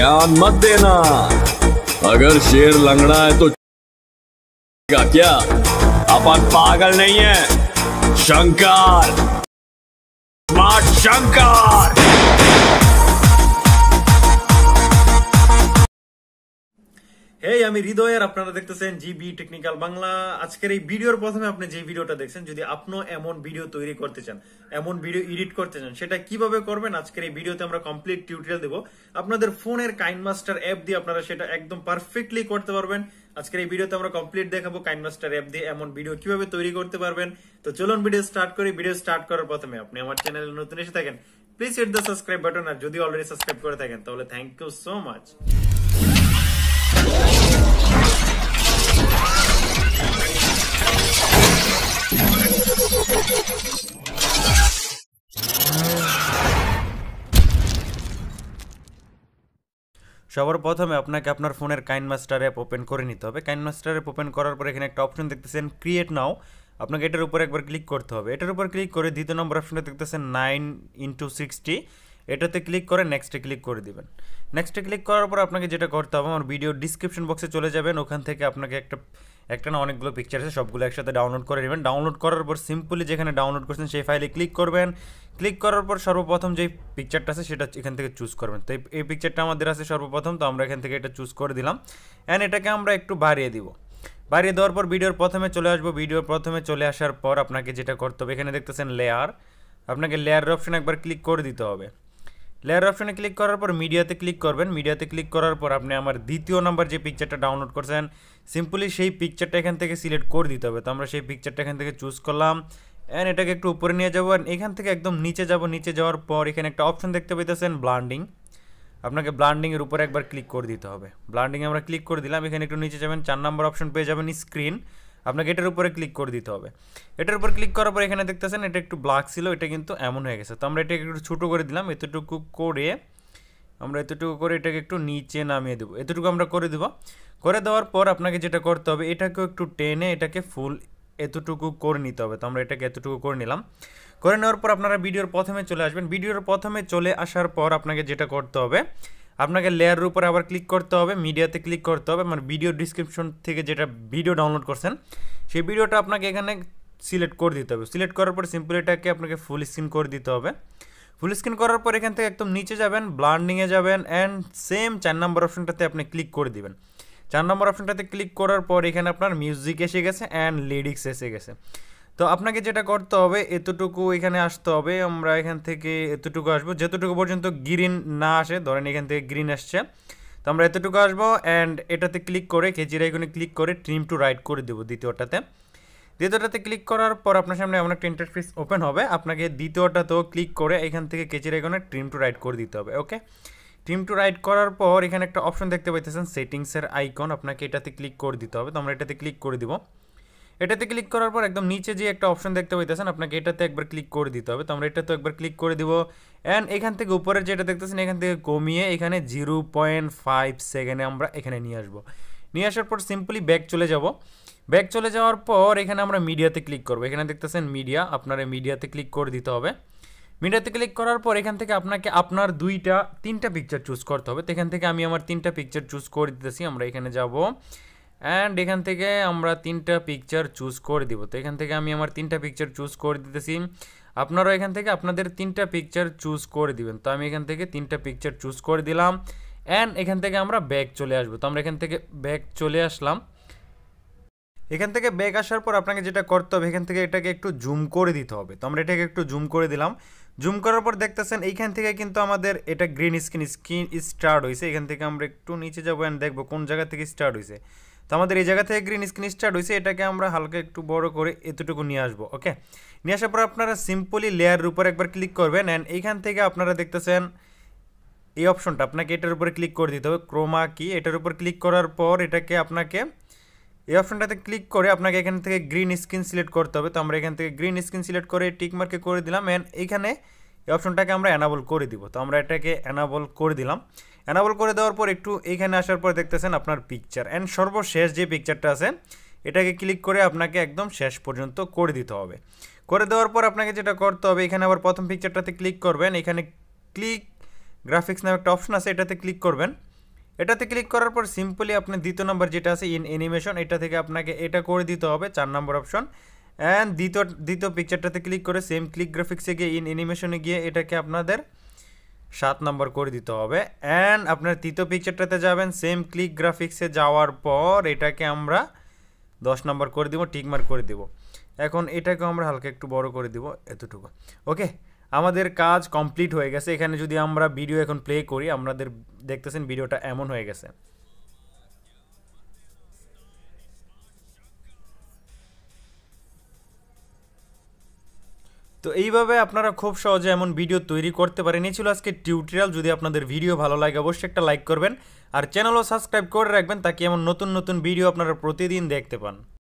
ज्ञान मत देना अगर शेर लंगड़ा है तो क्या अपन पागल नहीं है शंकर स्मार्ट शंकर এই আমি হৃদয় আর আপনারা দেখতেছেন জিবি টেকনিক্যাল বাংলা আজকের এই ভিডিওর প্রথমে আপনি যে ভিডিওটা দেখছেন যদি আপনি এমন ভিডিও তৈরি করতে চান এমন ভিডিও এডিট করতে চান সেটা কিভাবে করবেন আজকের এই ভিডিওতে আমরা কমপ্লিট টিউটোরিয়াল দেব আপনাদের ফোনের কাইনমাস্টার অ্যাপ দিয়ে আপনারা সেটা একদম পারফেক্টলি করতে পারবেন আজকের এই ভিডিওতে আমরা কমপ্লিট দেখাবো কাইনমাস্টার অ্যাপ দিয়ে এমন ভিডিও কিভাবে তৈরি করতে পারবেন তো চলুন ভিডিও স্টার্ট করি ভিডিও স্টার্ট করার প্রথমে আপনি আমার চ্যানেলে নতুন এসে থাকেন please hit the subscribe button আর যদি অলরেডি সাবস্ক্রাইব করে থাকেন তাহলে থ্যাংক ইউ সো মাচ সবার প্রথমে আপনাকে আপনার ফোনের কাইন মাস্টার অ্যাপ ওপেন করে নিতে হবে কাইন মাস্টার অ্যাপ ওপেন করার পর এখানে একটা অপশন দেখতেছেন ক্রিয়েট নাও আপনাকে এটার উপর একবার ক্লিক করতে হবে এটার উপর ক্লিক করে দ্বিতীয় নম্বর অপশনটা দেখতেছেন নাইন ইন্টু সিক্সটি এটাতে ক্লিক করে নেক্সটে ক্লিক করে দিবেন নেক্সটে ক্লিক করার পর আপনাকে যেটা করতে হবে আমার ভিডিও ডিসক্রিপশন বক্সে চলে যাবেন ওখান থেকে আপনাকে একটা একটা না অনেকগুলো পিকচার আছে সবগুলো একসাথে ডাউনলোড করে নেবেন ডাউনলোড করার পর সিম্পলি যেখানে ডাউনলোড করছেন সেই ফাইলে ক্লিক করবেন ক্লিক করার পর সর্বপ্রথম যেই পিকচারটা আছে সেটা এখান থেকে চুজ করবেন তো এই পিকচারটা আমাদের আছে সর্বপ্রথম তো আমরা এখান থেকে এটা চুজ করে দিলাম অ্যান্ড এটাকে আমরা একটু বাড়িয়ে দিব বাড়িয়ে দেওয়ার পর ভিডিওর প্রথমে চলে আসবো ভিডিওর প্রথমে চলে আসার পর আপনাকে যেটা করতে হবে এখানে দেখতেছেন লেয়ার আপনাকে লেয়ারের অপশন একবার ক্লিক করে দিতে হবে লেয়ার অপশনে ক্লিক করার পর মিডিয়াতে ক্লিক করবেন মিডিয়াতে ক্লিক করার পর আপনি আমার দ্বিতীয় নাম্বার যে পিকচারটা ডাউনলোড করছেন সিম্পলি সেই পিকচারটা এখান থেকে সিলেক্ট করে দিতে হবে তো আমরা সেই পিকচারটা এখান থেকে চুজ করলাম অ্যান্ড এটাকে একটু উপরে নিয়ে যাবো অ্যান্ড এখান থেকে একদম নিচে যাব নিচে যাওয়ার পর এখানে একটা অপশন দেখতে পেতেছেন ব্লান্ডিং আপনাকে ব্লান্ডিংয়ের উপরে একবার ক্লিক করে দিতে হবে ব্লান্ডিং আমরা ক্লিক করে দিলাম এখানে একটু নিচে যাবেন চার নম্বর অপশন পেয়ে যাবেন স্ক্রিন আপনাকে এটার উপরে ক্লিক করে দিতে হবে এটার উপর ক্লিক করার পর এখানে দেখতেছেন এটা একটু ব্লাক ছিল এটা কিন্তু এমন হয়ে গেছে তো আমরা এটাকে একটু ছোটো করে দিলাম এতটুকু করে আমরা এতটুকু করে এটাকে একটু নিচে নামিয়ে দেবো এতটুকু আমরা করে দেবো করে দেওয়ার পর আপনাকে যেটা করতে হবে এটাকেও একটু টেনে এটাকে ফুল এতটুকু করে নিতে হবে তো আমরা এটাকে এতটুকু করে নিলাম করে নেওয়ার পর আপনারা ভিডিওর প্রথমে চলে আসবেন ভিডিওর প্রথমে চলে আসার পর আপনাকে যেটা করতে হবে আপনাকে লেয়ারের উপরে আবার ক্লিক করতে হবে মিডিয়াতে ক্লিক করতে হবে মানে ভিডিও ডিসক্রিপশন থেকে যেটা ভিডিও ডাউনলোড করছেন সেই ভিডিওটা আপনাকে এখানে সিলেক্ট করে দিতে হবে সিলেক্ট করার পর সিম্পল এটাকে আপনাকে ফুল স্ক্রিন করে দিতে হবে ফুল স্ক্রিন করার পর এখান থেকে একদম নিচে যাবেন ব্লান্ডিংয়ে যাবেন অ্যান্ড সেম চার নম্বর অপশনটাতে আপনি ক্লিক করে দিবেন চার নম্বর অপশনটাতে ক্লিক করার পর এখানে আপনার মিউজিক এসে গেছে অ্যান্ড লিরিক্স এসে গেছে তো আপনাকে যেটা করতে হবে এতটুকু এখানে আসতে হবে আমরা এখান থেকে এতটুকু আসবো যেতটুকু পর্যন্ত গ্রিন না আসে ধরেন এখান থেকে গ্রিন আসছে তো আমরা এতটুকু আসবো অ্যান্ড এটাতে ক্লিক করে খেজির আইকনে ক্লিক করে ট্রিম টু রাইট করে দেবো দ্বিতীয়টাতে দ্বিতীয়টাতে ক্লিক করার পর আপনার সামনে এমন একটা ইন্টারফেস ওপেন হবে আপনাকে দ্বিতীয়টাতেও ক্লিক করে এখান থেকে কেচির আইকনে ট্রিম টু রাইট করে দিতে হবে ওকে ট্রিম টু রাইট করার পর এখানে একটা অপশন দেখতে পাইতেছেন সেটিংসের আইকন আপনাকে এটাতে ক্লিক করে দিতে হবে তো আমরা এটাতে ক্লিক করে দিব এটাতে ক্লিক করার পর একদম নিচে যে একটা অপশন দেখতে পাইতেছেন আপনাকে এটাতে একবার ক্লিক করে দিতে হবে তো আমরা এটা তো একবার ক্লিক করে দিব অ্যান্ড এখান থেকে উপরের যেটা দেখতেছেন এখান থেকে কমিয়ে এখানে জিরো পয়েন্ট ফাইভ সেকেন্ডে আমরা এখানে নিয়ে আসবো নিয়ে আসার পর সিম্পলি ব্যাক চলে যাব ব্যাক চলে যাওয়ার পর এখানে আমরা মিডিয়াতে ক্লিক করবো এখানে দেখতেছেন মিডিয়া আপনার মিডিয়াতে ক্লিক করে দিতে হবে মিডিয়াতে ক্লিক করার পর এখান থেকে আপনাকে আপনার দুইটা তিনটা পিকচার চুজ করতে হবে তো এখান থেকে আমি আমার তিনটা পিকচার চুজ করে দিতেছি আমরা এখানে যাব অ্যান্ড এখান থেকে আমরা তিনটা পিকচার চুজ করে দিব তো এখান থেকে আমি আমার তিনটা পিকচার চুজ করে দিতেছি আপনারা এখান থেকে আপনাদের তিনটা পিকচার চুজ করে দিবেন তো আমি এখান থেকে তিনটা পিকচার চুজ করে দিলাম অ্যান্ড এখান থেকে আমরা ব্যাগ চলে আসবো তো আমরা এখান থেকে ব্যাগ চলে আসলাম এখান থেকে ব্যাগ আসার পর আপনাকে যেটা করতে হবে এখান থেকে এটাকে একটু জুম করে দিতে হবে তো আমরা এটাকে একটু জুম করে দিলাম জুম করার পর দেখতেছেন এইখান থেকে কিন্তু আমাদের এটা গ্রিন স্কিন স্কিন স্টার্ট হয়েছে এখান থেকে আমরা একটু নিচে যাবো অ্যান্ড দেখবো কোন জায়গা থেকে স্টার্ট হয়েছে তো আমাদের এই জায়গা থেকে গ্রিন স্ক্রিন স্টার্ট হয়েছে এটাকে আমরা হালকা একটু বড় করে এতটুকু নিয়ে আসবো ওকে নিয়ে আসার পর আপনারা সিম্পলি লেয়ারের উপর একবার ক্লিক করবেন অ্যান্ড এইখান থেকে আপনারা দেখতেছেন এই অপশনটা আপনাকে এটার উপরে ক্লিক করে দিতে হবে ক্রোমা কি এটার উপর ক্লিক করার পর এটাকে আপনাকে এই অপশনটাতে ক্লিক করে আপনাকে এখান থেকে গ্রিন স্ক্রিন সিলেক্ট করতে হবে তো আমরা এখান থেকে গ্রিন স্ক্রিন সিলেক্ট করে টিক মার্কে করে দিলাম অ্যান্ড এখানে এই অপশনটাকে আমরা অ্যানাবল করে দিব তো আমরা এটাকে অ্যানাবল করে দিলাম অ্যানাবল করে দেওয়ার পর একটু এইখানে আসার পর দেখতেছেন আপনার পিকচার অ্যান্ড সর্বশেষ যে পিকচারটা আছে এটাকে ক্লিক করে আপনাকে একদম শেষ পর্যন্ত করে দিতে হবে করে দেওয়ার পর আপনাকে যেটা করতে হবে এখানে আবার প্রথম পিকচারটাতে ক্লিক করবেন এখানে ক্লিক গ্রাফিক্স নামে একটা অপশন আছে এটাতে ক্লিক করবেন এটাতে ক্লিক করার পর সিম্পলি আপনি দ্বিতীয় নম্বর যেটা আছে ইন অ্যানিমেশন এটা থেকে আপনাকে এটা করে দিতে হবে চার নম্বর অপশন অ্যান্ড দ্বিতীয় দ্বিতীয় পিকচারটাতে ক্লিক করে সেম ক্লিক গ্রাফিক্সে গিয়ে ইন অ্যানিমেশনে গিয়ে এটাকে আপনাদের সাত নম্বর করে দিতে হবে অ্যান্ড আপনার তৃতীয় পিকচারটাতে যাবেন সেম ক্লিক গ্রাফিক্সে যাওয়ার পর এটাকে আমরা দশ নম্বর করে দিব টিকমার্ক করে দিব এখন এটাকে আমরা হালকা একটু বড় করে দিব এতটুকু ওকে আমাদের কাজ কমপ্লিট হয়ে গেছে এখানে যদি আমরা ভিডিও এখন প্লে করি আমাদের দেখতেছেন ভিডিওটা এমন হয়ে গেছে তো এইভাবে আপনারা খুব সহজে এমন ভিডিও তৈরি করতে পারেন এই ছিল আজকে টিউটোরিয়াল যদি আপনাদের ভিডিও ভালো লাগে অবশ্যই একটা লাইক করবেন আর চ্যানেলও সাবস্ক্রাইব করে রাখবেন তাকে এমন নতুন নতুন ভিডিও আপনারা প্রতিদিন দেখতে পান